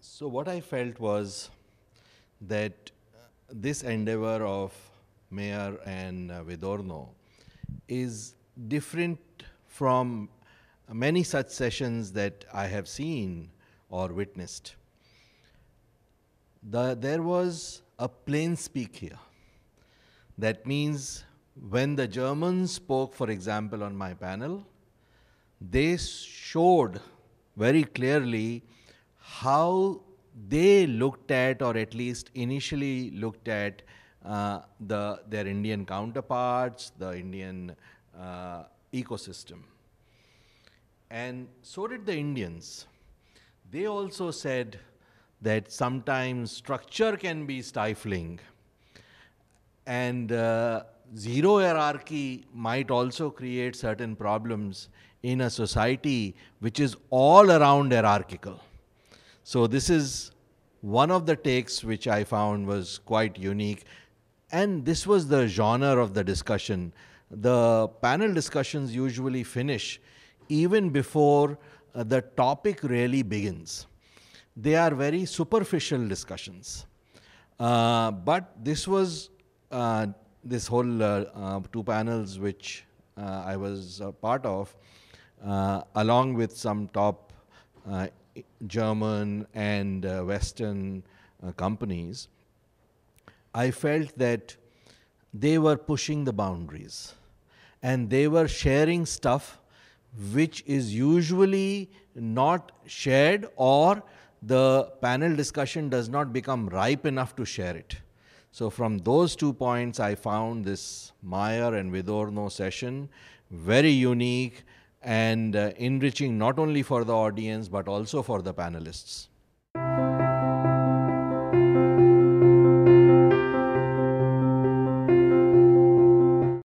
So, what I felt was that this endeavor of Mayer and uh, Vidorno is different from many such sessions that I have seen or witnessed. The, there was a plain speak here. That means when the Germans spoke, for example, on my panel, they showed very clearly how they looked at, or at least initially looked at, uh, the, their Indian counterparts, the Indian uh, ecosystem. And so did the Indians. They also said that sometimes structure can be stifling, and uh, zero hierarchy might also create certain problems in a society which is all around hierarchical. So this is one of the takes which I found was quite unique. And this was the genre of the discussion. The panel discussions usually finish even before uh, the topic really begins. They are very superficial discussions. Uh, but this was uh, this whole uh, uh, two panels which I was a part of, along with some top German and uh, Western uh, companies, I felt that they were pushing the boundaries and they were sharing stuff which is usually not shared or the panel discussion does not become ripe enough to share it. So from those two points, I found this Meyer and Vidorno session very unique and uh, enriching not only for the audience but also for the panelists.